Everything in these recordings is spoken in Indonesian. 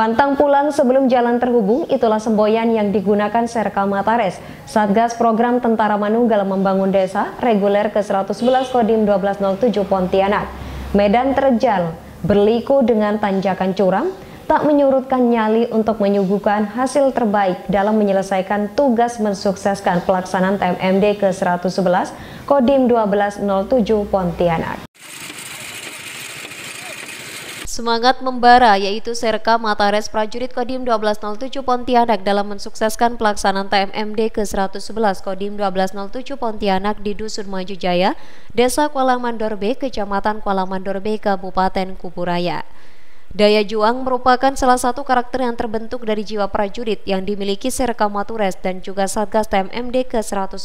Pantang pulang sebelum jalan terhubung, itulah semboyan yang digunakan Serka Matares. Satgas Program Tentara Manunggal Membangun Desa, reguler ke-111 Kodim 1207 Pontianak. Medan terjal, berliku dengan tanjakan curam, tak menyurutkan nyali untuk menyuguhkan hasil terbaik dalam menyelesaikan tugas mensukseskan pelaksanaan TMMD ke-111 Kodim 1207 Pontianak. Semangat membara yaitu Serka Matares Prajurit Kodim 1207 Pontianak dalam mensukseskan pelaksanaan TMMD ke-111 Kodim 1207 Pontianak di Dusun Maju Jaya, Desa Kuala Mandorbe, Kecamatan Kuala Mandorbe, Kabupaten Kuburaya. Daya juang merupakan salah satu karakter yang terbentuk dari jiwa prajurit yang dimiliki Serka Matures dan juga Satgas TMMD ke-111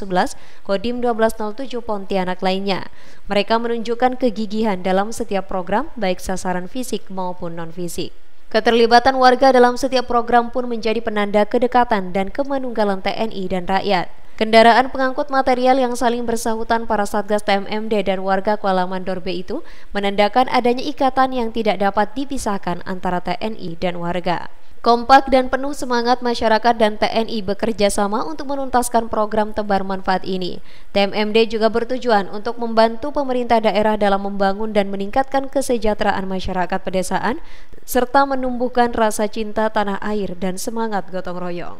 Kodim 1207 Pontianak lainnya. Mereka menunjukkan kegigihan dalam setiap program baik sasaran fisik maupun non-fisik. Keterlibatan warga dalam setiap program pun menjadi penanda kedekatan dan kemanunggalan TNI dan rakyat. Kendaraan pengangkut material yang saling bersahutan para Satgas TMMD dan warga Kuala Mandorbe itu menandakan adanya ikatan yang tidak dapat dipisahkan antara TNI dan warga. Kompak dan penuh semangat masyarakat dan TNI bekerja sama untuk menuntaskan program tebar manfaat ini. TMMD juga bertujuan untuk membantu pemerintah daerah dalam membangun dan meningkatkan kesejahteraan masyarakat pedesaan, serta menumbuhkan rasa cinta tanah air dan semangat gotong royong.